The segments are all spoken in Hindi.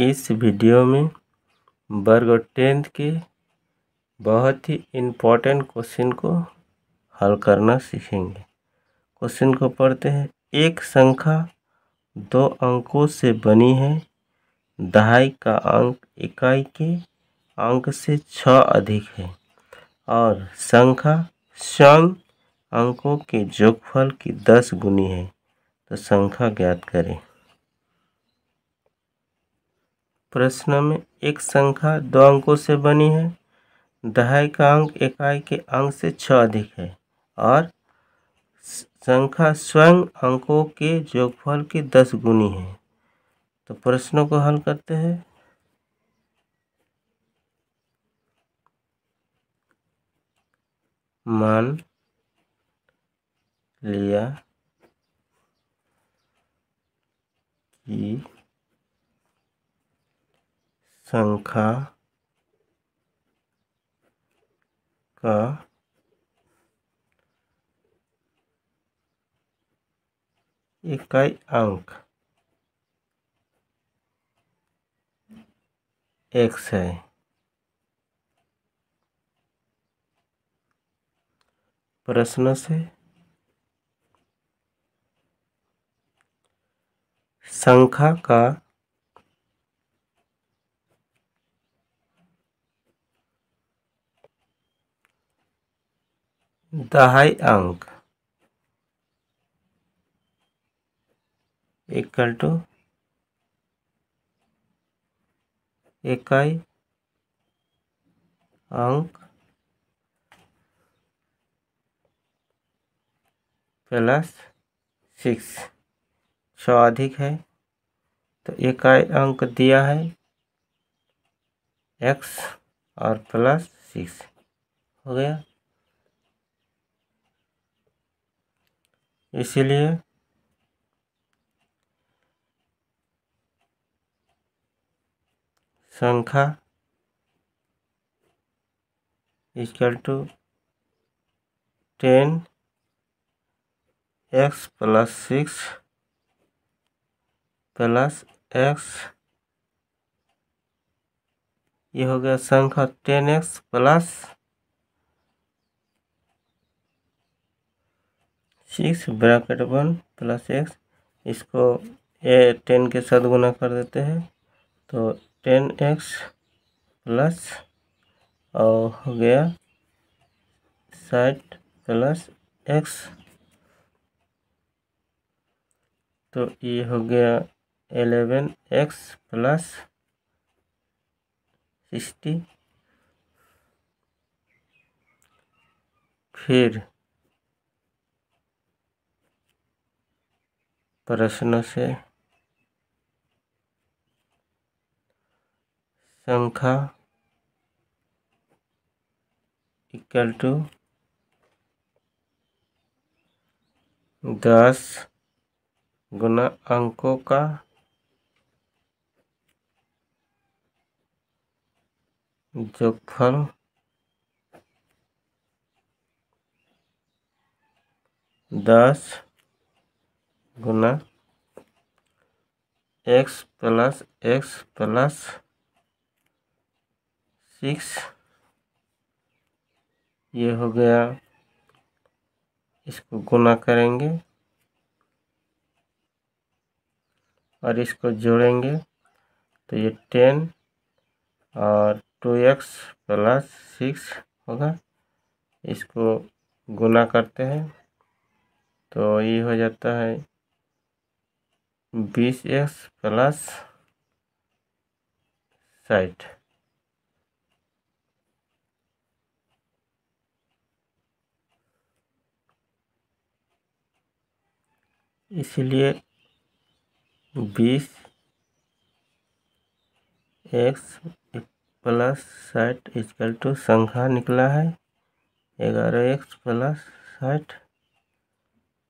इस वीडियो में वर्ग टेंथ के बहुत ही इम्पोर्टेंट क्वेश्चन को हल करना सीखेंगे क्वेश्चन को पढ़ते हैं एक संख्या दो अंकों से बनी है दहाई का अंक इकाई के अंक से छ अधिक है और संख्या स्वयं अंकों के जोगफल की दस गुनी है तो संख्या ज्ञात करें प्रश्न में एक संख्या दो अंकों से बनी है दहाई का अंक इकाई के अंक से छ अधिक है और संख्या स्वयं अंकों के जोगफल की दस गुनी है तो प्रश्नों को हल करते हैं मान लिया कि संख्या का इकाई अंक एक है प्रश्न से संख्या का दहाई अंक इक्वल टू इकाई अंक प्लस सिक्स सौ अधिक है तो इकाई अंक दिया है एक्स और प्लस सिक्स हो गया इसीलिए संख्या equal to ten x plus six plus x ये हो गया संख्या ten x plus six bracket one plus x इसको ए टेन के साथ गुना कर देते हैं तो टेन एक्स प्लस और हो गया साठ प्लस एक्स तो ये हो गया एलेवन एक्स प्लस सिक्सटी फिर प्रश्न से संख्या इक्वल टू दस गुना अंकों का जोगफल दस गुना x plus x plus six ये हो गया इसको गुना करेंगे और इसको जोड़ेंगे तो ये टेन और टू एक्स प्लस सिक्स होगा इसको गुना करते हैं तो ये हो जाता है बीस एक्स प्लस साठ इसलिए बीस एक्स प्लस साठ इजकल टू संख्या निकला है ग्यारह एक्स प्लस साठ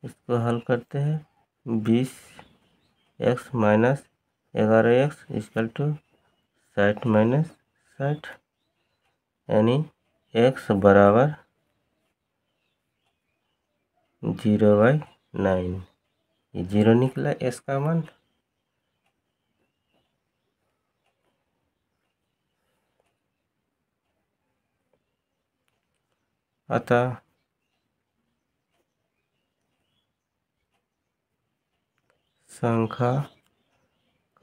इसको हल करते हैं बीस एक्स माइनस ग्यारह एक्स इजकल टू साठ माइनस साठ यानी एक्स बराबर जीरो बाई नाइन ये जीरो निकला एक्स का मान अतः संख्या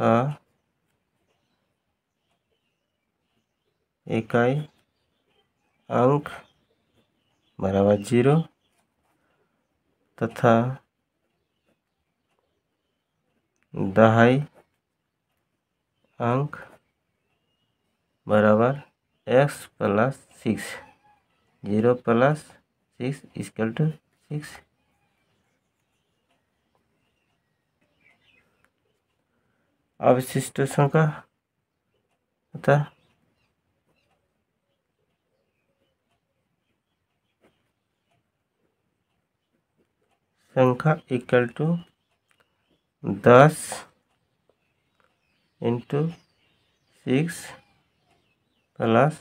का इकाई अंक बराबर जीरो तथा दहाई अंक बराबर x plus six zero plus six equal to six अवशिष्ट संख्या अतः संख्या इक्वल टू दस इंटू सिक्स प्लस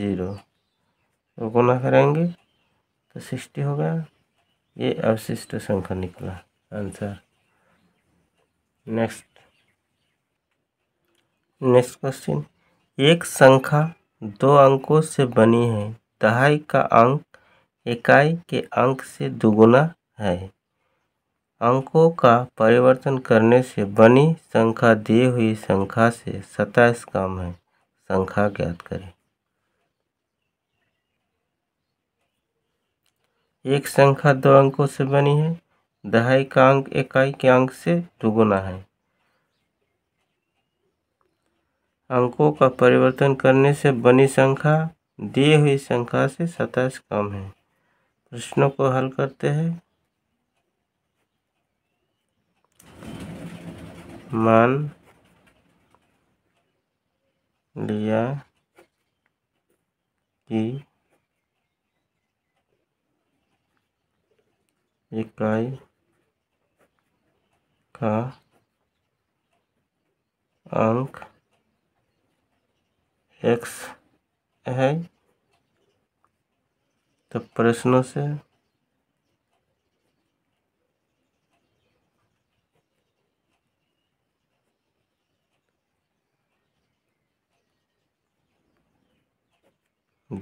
जीरो तो गुना करेंगे तो सिक्सटी हो गया ये अवशिष्ट संख्या निकला आंसर नेक्स्ट नेक्स्ट क्वेश्चन एक संख्या दो अंकों से बनी है दहाई का अंक इकाई के अंक से दुगुना है अंकों का परिवर्तन करने से बनी संख्या दी हुई संख्या से सताइस कम है संख्या ज्ञात करें एक संख्या दो अंकों से बनी है दहाई का अंक इकाई के अंक से दुगुना है अंकों का परिवर्तन करने से बनी संख्या दी हुई संख्या से सताइस कम है प्रश्नों को हल करते हैं मान लिया कि इकाई का अंक एक्स है तो प्रश्नों से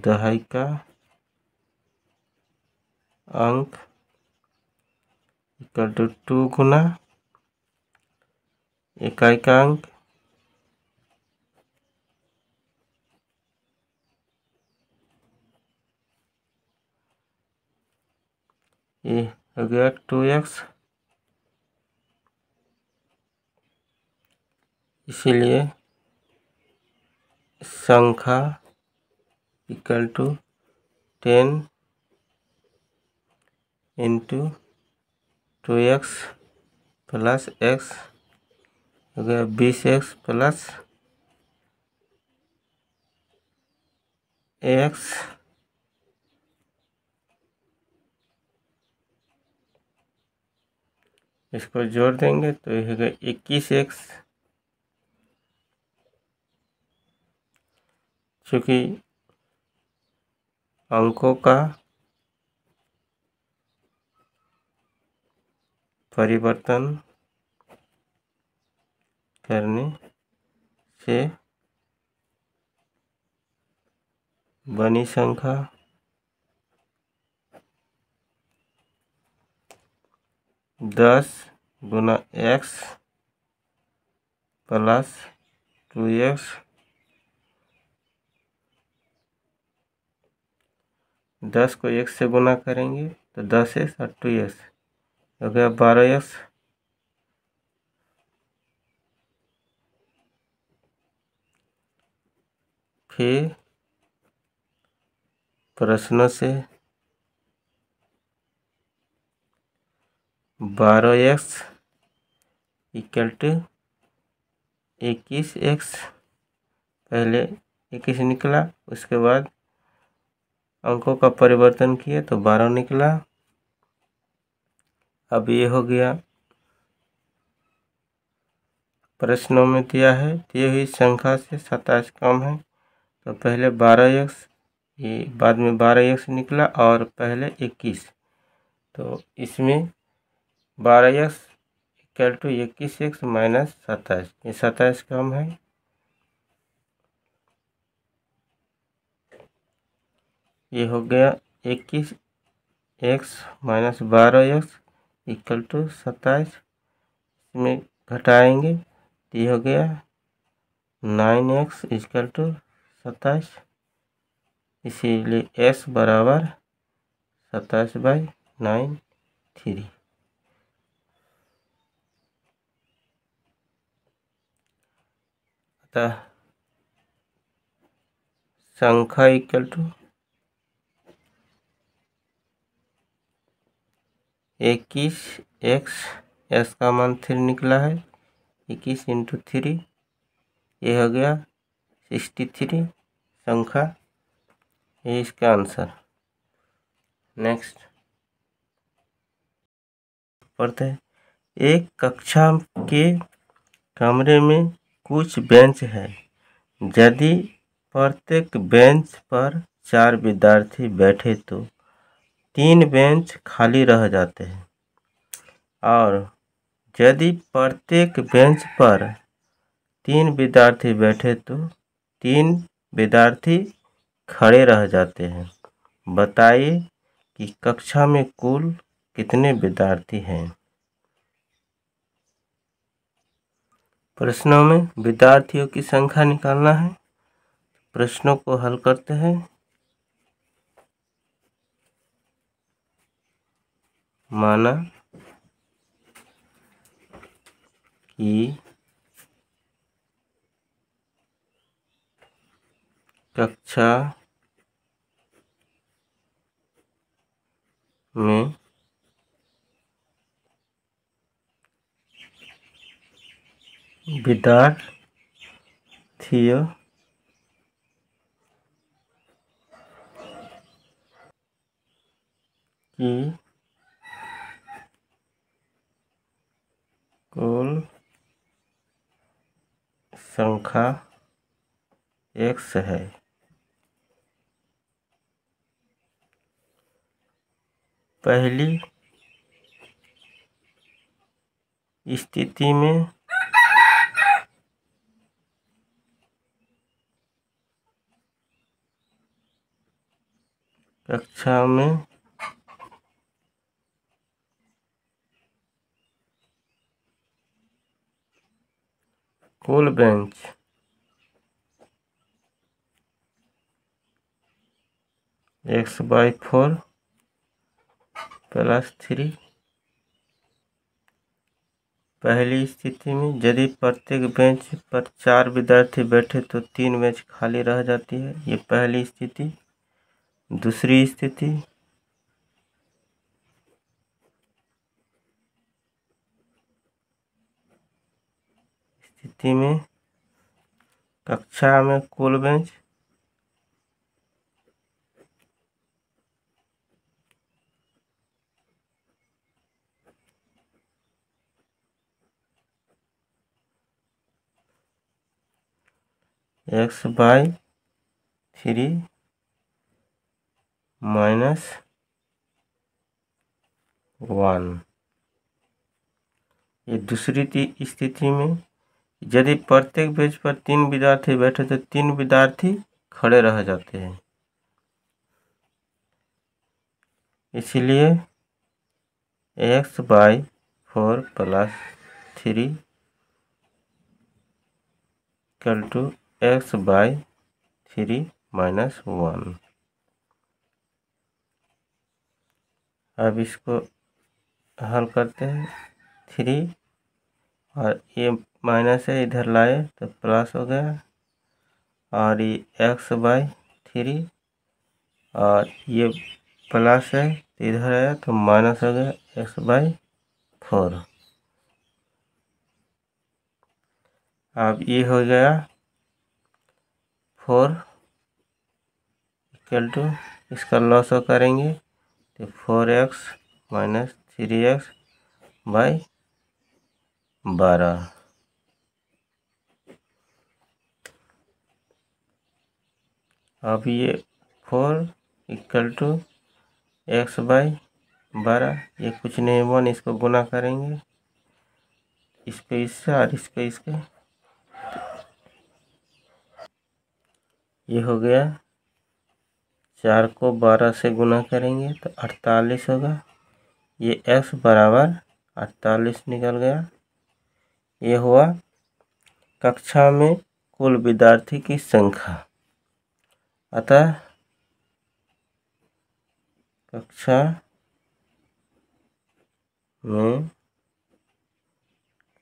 दहाई का अंक इक्वल टू टू गुना इकाई का अंक ए हो गया टू एक्स इसीलिए संख्या equal to ten into two x plus x हो गया बीस एक्स प्लस एक्स इसको जोड़ देंगे तो यह होगा इक्कीस एक्स चूँकि अंकों का परिवर्तन करने से बनी संख्या दस गुना एक्स प्लस टू एक्स दस को एक से गुना करेंगे तो दस एक्स और टू एक्स हो गया बारह एक्स फिर प्रश्नों से बारह एक्स इक्वल टू इक्कीस एक्स पहले इक्कीस निकला उसके बाद अंकों का परिवर्तन किए तो बारह निकला अब ये हो गया प्रश्नों में दिया है दिए हुई संख्या से सताईस कम है तो पहले बारह एक्स ये बाद में बारह एक्स निकला और पहले इक्कीस तो इसमें बारह एक्स इक्वल टू इक्कीस एक्स माइनस सत्ताईस ये सत्ताईस कम है ये हो गया इक्कीस एक्स माइनस बारह एक्स इक्वल टू सत्ताईस इसमें घटाएंगे तो ये हो गया नाइन एक्स इक्वल टू सत्ताईस इसीलिए एस बराबर सत्ताईस बाई नाइन थ्री सकता है संख्या इक्वल टू इक्कीस एक्स एस का मान थ्री निकला है इक्कीस इंटू थ्री ये हो गया सिक्सटी थ्री संख्या ये इसका आंसर नेक्स्ट पढ़ते हैं एक कक्षा के कमरे में कुछ बेंच है यदि प्रत्येक बेंच पर चार विद्यार्थी बैठे तो तीन बेंच खाली रह जाते हैं और यदि प्रत्येक बेंच पर तीन विद्यार्थी बैठे तो तीन विद्यार्थी खड़े रह जाते हैं बताइए कि कक्षा में कुल कितने विद्यार्थी हैं प्रश्नों में विद्यार्थियों की संख्या निकालना है प्रश्नों को हल करते हैं माना कि कक्षा में विदार थियो की कुल संख्या एक्स है पहली स्थिति में कक्षा में कोल bench x by four plus three पहली स्थिति में यदि प्रत्येक बेंच पर चार विद्यार्थी बैठे तो तीन बेंच खाली रह जाती है ये पहली स्थिति दूसरी स्थिति स्थिति में कक्षा में कुल bench x by three minus one ये दूसरी स्थिति में यदि प्रत्येक बेंच पर तीन विद्यार्थी बैठे तो तीन विद्यार्थी खड़े रह जाते हैं इसलिए x by four plus three equal to x by three minus one अब इसको हल करते हैं थ्री और ये माइनस है इधर लाए तो प्लस हो गया और ये एक्स बाई थ्री और ये प्लस है तो इधर आया तो माइनस हो गया एक्स बाई फोर अब ये हो गया फोर इक्वल टू इसका लॉस करेंगे four x minus three x by बारह अब ये four equal to x by बारह ये कुछ नहीं वन इसको गुना करेंगे पे इससे और पे इसके ये हो गया चार को बारह से गुना करेंगे तो अड़तालीस होगा ये एक्स बराबर अड़तालीस निकल गया ये हुआ कक्षा में कुल विद्यार्थी की संख्या अतः कक्षा में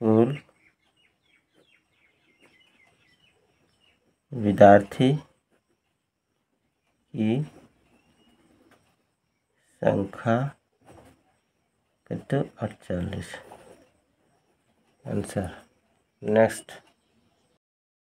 कुल विद्यार्थी की संख्या कितने अड़चालीस आंसर नेक्स्ट